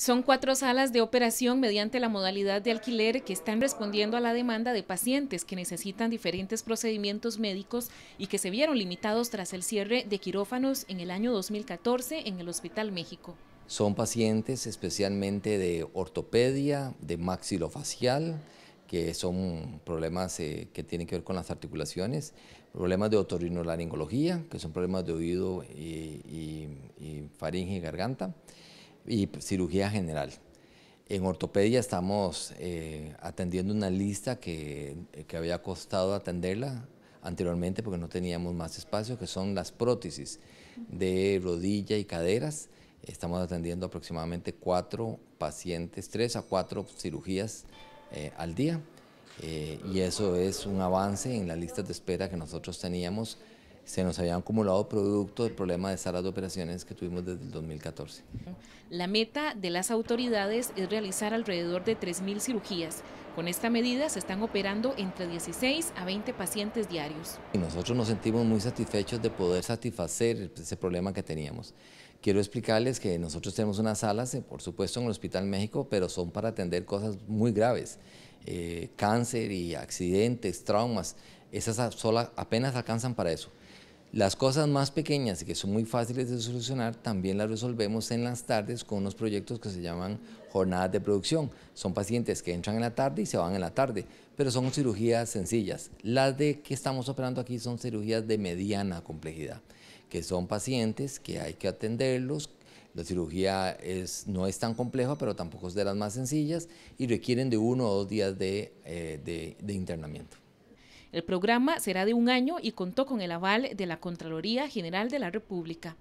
Son cuatro salas de operación mediante la modalidad de alquiler que están respondiendo a la demanda de pacientes que necesitan diferentes procedimientos médicos y que se vieron limitados tras el cierre de quirófanos en el año 2014 en el Hospital México. Son pacientes especialmente de ortopedia, de maxilofacial, que son problemas eh, que tienen que ver con las articulaciones, problemas de otorrinolaringología, que son problemas de oído y faringe y garganta, y cirugía general. En ortopedia estamos eh, atendiendo una lista eh, que, había costado atenderla anteriormente porque no teníamos más espacio, que son las prótesis de rodilla y caderas. Estamos atendiendo aproximadamente cuatro pacientes, tres a cuatro cirugías eh, al día. y eso es un avance en la lista de espera que nosotros teníamos se nos habían acumulado producto del problema de salas de operaciones que tuvimos desde el 2014. La meta de las autoridades es realizar alrededor de 3.000 cirugías. Con esta medida se están operando entre 16 a 20 pacientes diarios. Y nosotros nos sentimos muy satisfechos de poder satisfacer ese problema que teníamos. Quiero explicarles que nosotros tenemos unas salas, eh, por supuesto, en el Hospital México, pero son para atender cosas muy graves, eh, cáncer y accidentes, traumas. Esas solas apenas alcanzan para eso. Las cosas más pequeñas y que son muy fáciles de solucionar también las resolvemos en las tardes con unos proyectos que se llaman jornadas de producción. Son pacientes que entran en la tarde y se van en la tarde, pero son cirugías sencillas. Las de que estamos operando aquí son cirugías de mediana complejidad, que son pacientes que hay que atenderlos. La cirugía no es tan compleja, pero tampoco es de las más sencillas y requieren de uno o dos días de eh, internamiento. El programa será de un año y contó con el aval de la Contraloría General de la República.